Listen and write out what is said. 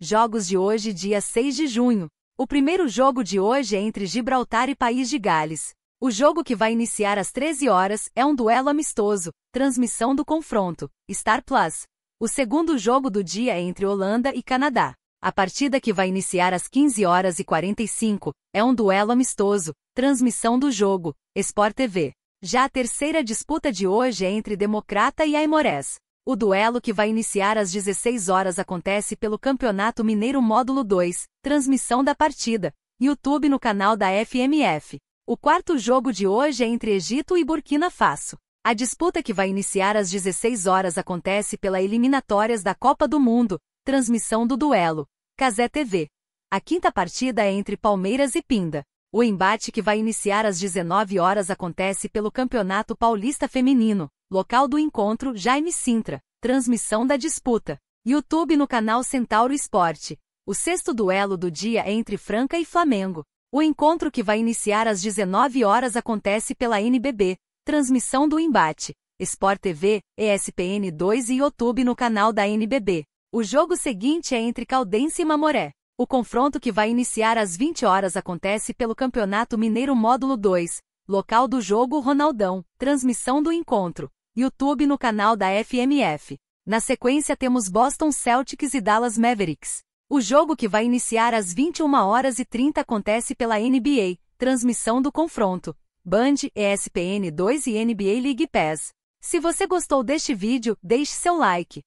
Jogos de hoje, dia 6 de junho. O primeiro jogo de hoje é entre Gibraltar e País de Gales. O jogo que vai iniciar às 13 horas é um duelo amistoso, transmissão do confronto, Star Plus. O segundo jogo do dia é entre Holanda e Canadá. A partida que vai iniciar às 15 horas e 45 é um duelo amistoso, transmissão do jogo, Sport TV. Já a terceira disputa de hoje é entre Democrata e Aimorés. O duelo que vai iniciar às 16 horas acontece pelo Campeonato Mineiro Módulo 2, transmissão da partida, YouTube no canal da FMF. O quarto jogo de hoje é entre Egito e Burkina Faso. A disputa que vai iniciar às 16 horas acontece pela eliminatórias da Copa do Mundo, transmissão do duelo, Casé TV. A quinta partida é entre Palmeiras e Pinda. O embate que vai iniciar às 19 horas acontece pelo Campeonato Paulista Feminino. Local do encontro: Jaime Sintra. Transmissão da disputa. YouTube no canal Centauro Esporte. O sexto duelo do dia é entre Franca e Flamengo. O encontro que vai iniciar às 19 horas acontece pela NBB. Transmissão do embate: Sport TV, ESPN 2 e YouTube no canal da NBB. O jogo seguinte é entre Caldense e Mamoré. O confronto que vai iniciar às 20 horas acontece pelo Campeonato Mineiro Módulo 2, local do jogo Ronaldão, transmissão do encontro, YouTube no canal da FMF. Na sequência temos Boston Celtics e Dallas Mavericks. O jogo que vai iniciar às 21 horas e 30 acontece pela NBA, transmissão do confronto, Band, ESPN 2 e NBA League Pass. Se você gostou deste vídeo, deixe seu like.